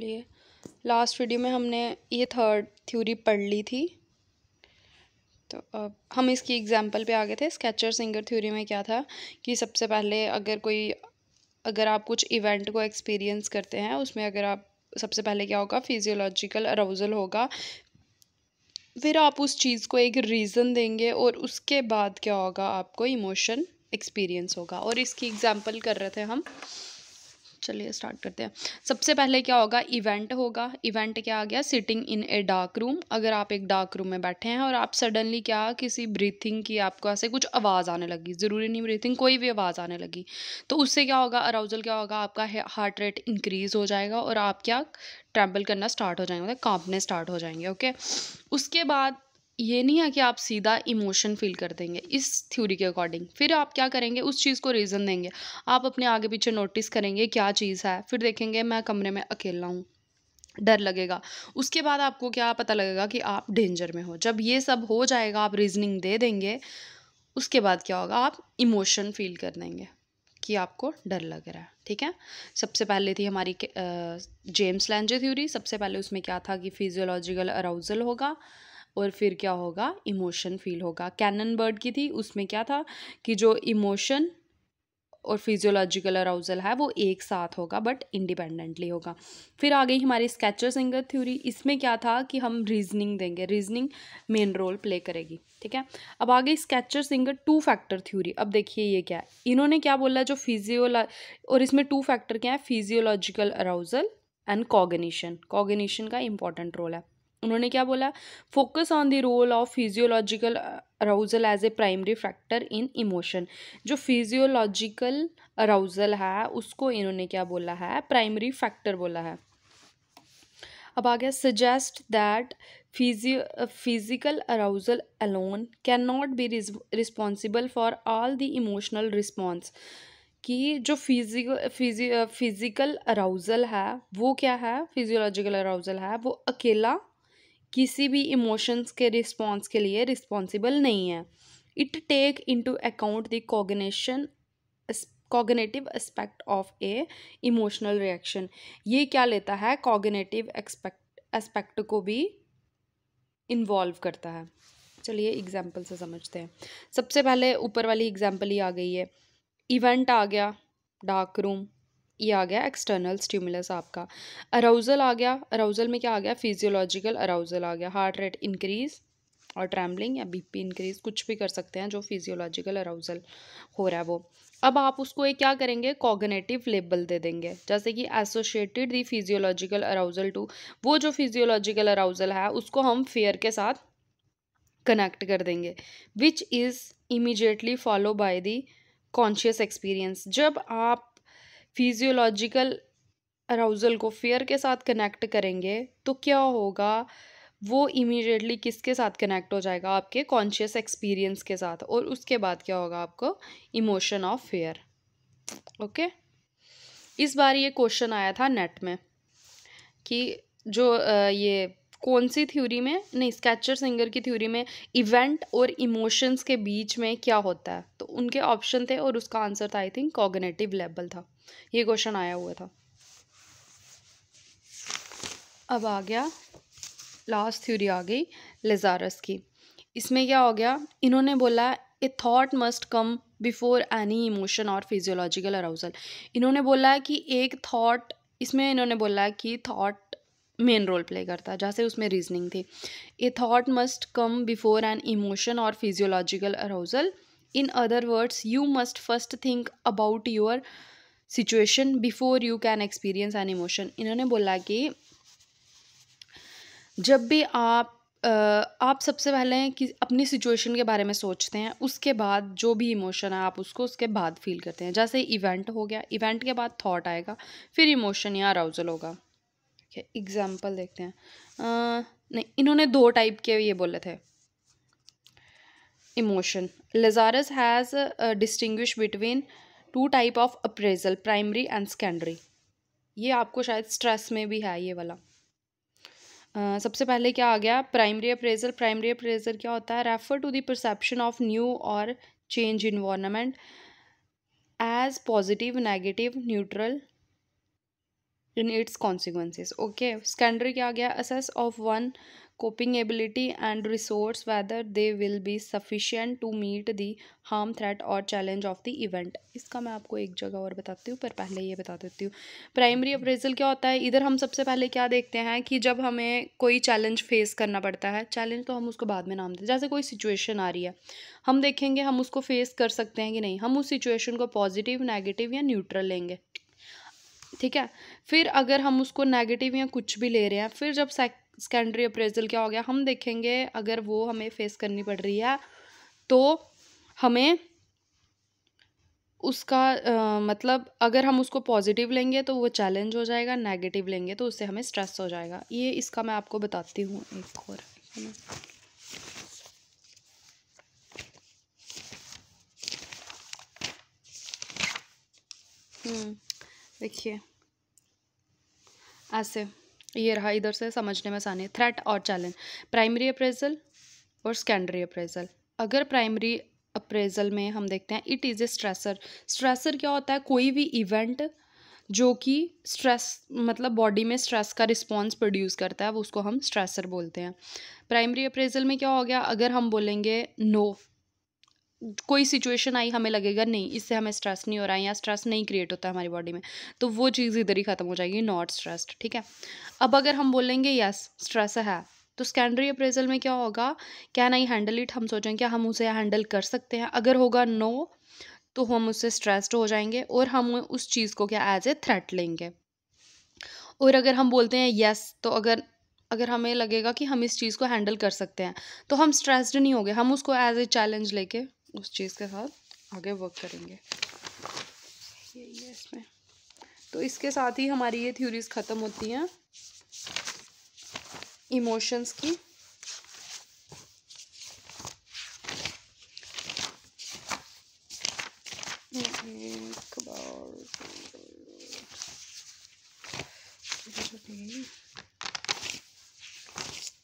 लिए last video में हमने ये थर्ड थ्योरी पढ़ ली थी तो अब हम इसकी एग्जांपल पे आ गए थे स्केचर सिंगर थ्योरी में क्या था कि सबसे पहले अगर कोई अगर आप कुछ इवेंट को एक्सपीरियंस करते हैं उसमें अगर आप सबसे पहले क्या होगा फिजियोलॉजिकल अराउजल होगा फिर आप उस चीज़ को एक रीज़न देंगे और उसके बाद क्या होगा आपको इमोशन एक्सपीरियंस होगा और इसकी एग्ज़ाम्पल कर रहे थे हम चलिए स्टार्ट करते हैं सबसे पहले क्या होगा इवेंट होगा इवेंट क्या आ गया sitting in a dark room अगर आप एक डार्क रूम में बैठे हैं और आप सडनली क्या किसी ब्रीथिंग की आपको ऐसे कुछ आवाज़ आने लगी ज़रूरी नहीं ब्रीथिंग कोई भी आवाज़ आने लगी तो उससे क्या होगा अराउजल क्या होगा आपका हार्ट रेट इंक्रीज़ हो जाएगा और आप क्या ट्रैवल करना स्टार्ट हो जाएंगे मतलब कांपने स्टार्ट हो जाएंगे ओके उसके बाद ये नहीं है कि आप सीधा इमोशन फील कर देंगे इस थ्योरी के अकॉर्डिंग फिर आप क्या करेंगे उस चीज़ को रीज़न देंगे आप अपने आगे पीछे नोटिस करेंगे क्या चीज़ है फिर देखेंगे मैं कमरे में अकेला हूँ डर लगेगा उसके बाद आपको क्या पता लगेगा कि आप डेंजर में हो जब ये सब हो जाएगा आप रीजनिंग दे देंगे उसके बाद क्या होगा आप इमोशन फील कर देंगे कि आपको डर लग रहा है ठीक है सबसे पहले थी हमारी जेम्स लैंजे थ्योरी सबसे पहले उसमें क्या था कि फिजियोलॉजिकल अराउजल होगा और फिर क्या होगा इमोशन फील होगा कैनन बर्ड की थी उसमें क्या था कि जो इमोशन और फिजियोलॉजिकल अराउजल है वो एक साथ होगा बट इंडिपेंडेंटली होगा फिर आ गई हमारी स्केचर सिंगर थ्योरी इसमें क्या था कि हम रीजनिंग देंगे रीजनिंग मेन रोल प्ले करेगी ठीक है अब आ गई Schachter Singer two factor theory अब देखिए ये क्या है इन्होंने क्या बोला जो फिजियोला और इसमें टू फैक्टर क्या है physiological arousal and cognition cognition का इंपॉर्टेंट रोल है उन्होंने क्या बोला focus on the role of physiological arousal as a primary factor in emotion जो फिजियोलॉजिकल अराउजल है उसको इन्होंने क्या बोला है प्राइमरी फैक्टर बोला है अब आ गया suggest that physio physical arousal alone can not be responsible for all the emotional response कि जो फिजिक फिजिकल अराउजल है वो क्या है फिजियोलॉजिकल अराउजल है वो अकेला किसी भी इमोशंस के रिस्पॉन्स के लिए रिस्पॉन्सिबल नहीं है it take into account the cognitive aspect of a emotional reaction ये क्या लेता है कॉगनेटिव एक्सपेक्ट एस्पेक्ट को भी इन्वॉल्व करता है चलिए एग्जाम्पल से समझते हैं सबसे पहले ऊपर वाली एग्जाम्पल ही आ गई है इवेंट आ गया डार्क रूम ये आ गया एक्सटर्नल स्टिमुलस आपका अराउजल आ गया अराउजल में क्या आ गया फिजियोलॉजिकल अराउजल आ गया हार्ट रेट इंक्रीज़ और ट्रैम्बलिंग या बीपी इंक्रीज़ कुछ भी कर सकते हैं जो फिजियोलॉजिकल अराउजल हो रहा है वो अब आप उसको एक क्या करेंगे कॉगनेटिव लेबल दे देंगे जैसे कि associated the physiological arousal to वो जो फिजियोलॉजिकल अराउजल है उसको हम फेयर के साथ कनेक्ट कर देंगे which is immediately follow by the conscious experience जब आप फिजियोलॉजिकल अराउज़ल को फेयर के साथ कनेक्ट करेंगे तो क्या होगा वो इमीडिएटली किसके साथ कनेक्ट हो जाएगा आपके कॉन्शियस एक्सपीरियंस के साथ और उसके बाद क्या होगा आपको इमोशन ऑफ फेयर ओके इस बार ये क्वेश्चन आया था नेट में कि जो ये कौन सी थ्योरी में नहीं स्केचर सिंगर की थ्योरी में इवेंट और इमोशंस के बीच में क्या होता है तो उनके ऑप्शन थे और उसका आंसर था आई थिंक कॉगनेटिव लेवल था ये क्वेश्चन आया हुआ था अब आ गया लास्ट थ्योरी आ गई लेजारस की इसमें क्या हो गया इन्होंने बोला a thought must come before any emotion और फिजियोलॉजिकल अराउजल इन्होंने बोला है कि एक थॉट इसमें इन्होंने बोला है कि थॉट मेन रोल प्ले करता है जैसे उसमें रीजनिंग थी a thought must come before an emotion और physiological arousal in other words you must first think about your situation before you can experience an emotion इन्होंने बोला कि जब भी आप आप सबसे पहले कि अपनी सिचुएशन के बारे में सोचते हैं उसके बाद जो भी इमोशन है आप उसको उसके बाद फील करते हैं जैसे इवेंट हो गया इवेंट के बाद थॉट आएगा फिर इमोशन या अराउजल होगा ठीक है एग्जाम्पल देखते हैं आ, नहीं इन्होंने दो टाइप के ये बोले थे emotion Lazarus has distinguish between two type of appraisal primary and secondary ये आपको शायद स्ट्रेस में भी है ये वाला Uh, सबसे पहले क्या आ गया प्राइमरी अप्रेजल प्राइमरी अप्रेजल क्या होता है refer to the perception of new और change environment as positive negative neutral in its consequences okay secondary क्या आ गया assess of one coping ability and resource whether they will be sufficient to meet the harm threat और challenge of the event इसका मैं आपको एक जगह और बताती हूँ पर पहले ये बता देती हूँ प्राइमरी अप्रेजल क्या होता है इधर हम सबसे पहले क्या देखते हैं कि जब हमें कोई चैलेंज फेस करना पड़ता है चैलेंज तो हम उसको बाद में नाम देते हैं जैसे कोई सिचुएशन आ रही है हम देखेंगे हम उसको फेस कर सकते हैं कि नहीं हम उस सिचुएशन को पॉजिटिव नेगेटिव या न्यूट्रल लेंगे ठीक है फिर अगर हम उसको नेगेटिव या कुछ भी ले रहे हैं फिर जब सेकेंडरी अप्रेजल क्या हो गया हम देखेंगे अगर वो हमें फेस करनी पड़ रही है तो हमें उसका आ, मतलब अगर हम उसको पॉजिटिव लेंगे तो वो चैलेंज हो जाएगा नेगेटिव लेंगे तो उससे हमें स्ट्रेस हो जाएगा ये इसका मैं आपको बताती हूँ एक और हम्म देखिए ऐसे ये रहा इधर से समझने में आसानी थ्रेट और चैलेंज प्राइमरी अप्रेजल और सेकेंडरी अप्रेजल अगर प्राइमरी अप्रेजल में हम देखते हैं it is a stressor stressor क्या होता है कोई भी इवेंट जो कि स्ट्रेस मतलब बॉडी में स्ट्रेस का रिस्पॉन्स प्रोड्यूस करता है वो उसको हम स्ट्रेसर बोलते हैं प्राइमरी अप्रेजल में क्या हो गया अगर हम बोलेंगे नो no, कोई सिचुएशन आई हमें लगेगा नहीं इससे हमें स्ट्रेस नहीं हो रहा है या स्ट्रेस नहीं क्रिएट होता है हमारी बॉडी में तो वो चीज़ इधर ही ख़त्म हो जाएगी नॉट स्ट्रेस्ड ठीक है अब अगर हम बोलेंगे यस स्ट्रेस है तो स्कैंडरी अप्रेजल में क्या होगा कैन आई हैंडल इट हम सोचें क्या हम उसे हैंडल कर सकते हैं अगर होगा नो तो हम उससे स्ट्रेस्ड हो जाएंगे और हम उस चीज़ को क्या एज ए थ्रेट लेंगे और अगर हम बोलते हैं यस तो अगर अगर हमें लगेगा कि हम इस चीज़ को हैंडल कर सकते हैं तो हम स्ट्रेस्ड नहीं होंगे हम उसको एज ए चैलेंज लेके उस चीज़ के साथ आगे वर्क करेंगे यही है इसमें तो इसके साथ ही हमारी ये थ्योरीज ख़त्म होती हैं इमोशंस की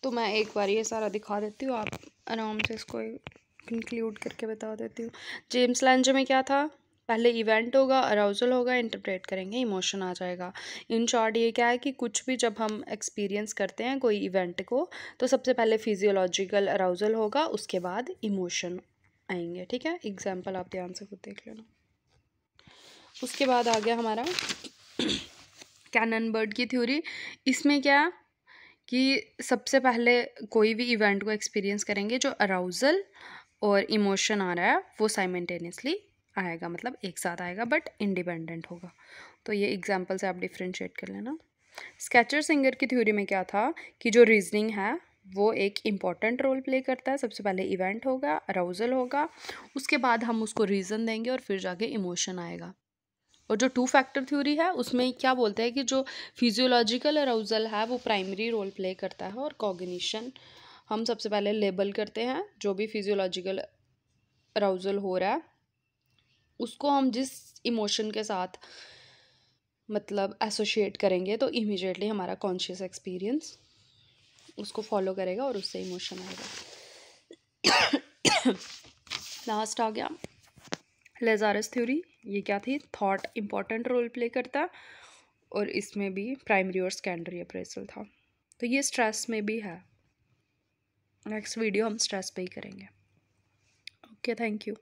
तो मैं एक बार ये सारा दिखा देती हूँ आप आराम से इसको कंक्लूड करके बता देती हूँ जेम्स लैंजो में क्या था पहले इवेंट होगा अराउजल होगा इंटरप्रेट करेंगे इमोशन आ जाएगा इन शॉर्ट ये क्या है कि कुछ भी जब हम एक्सपीरियंस करते हैं कोई इवेंट को तो सबसे पहले फिजियोलॉजिकल अराउजल होगा उसके बाद इमोशन आएंगे ठीक है एग्जाम्पल आप ध्यान से खुद देख लेना उसके बाद आ गया हमारा कैनन बर्ड की थ्योरी इसमें क्या कि सबसे पहले कोई भी इवेंट को एक्सपीरियंस करेंगे जो अराउजल और इमोशन आ रहा है वो साइमेंटेनियसली आएगा मतलब एक साथ आएगा बट इंडिपेंडेंट होगा तो ये एग्जाम्पल से आप डिफ्रेंशिएट कर लेना स्केचर सिंगर की थ्योरी में क्या था कि जो रीजनिंग है वो एक इम्पॉर्टेंट रोल प्ले करता है सबसे पहले इवेंट होगा अराउजल होगा उसके बाद हम उसको रीज़न देंगे और फिर जाके इमोशन आएगा और जो टू फैक्टर थ्योरी है उसमें क्या बोलते हैं कि जो फिजियोलॉजिकल अराउजल है वो प्राइमरी रोल प्ले करता है और कॉग्निशन हम सबसे पहले लेबल करते हैं जो भी फिजियोलॉजिकल अराउजल हो रहा है उसको हम जिस इमोशन के साथ मतलब एसोशिएट करेंगे तो इमीजिएटली हमारा कॉन्शियस एक्सपीरियंस उसको फॉलो करेगा और उससे इमोशन आएगा लास्ट आ गया लेजारस थ्योरी ये क्या थी थॉट इम्पॉर्टेंट रोल प्ले करता और इसमें भी प्राइमरी और सेकेंडरी अप्रेसल था तो ये स्ट्रेस में भी है नेक्स्ट वीडियो हम स्ट्रेस पे ही करेंगे ओके थैंक यू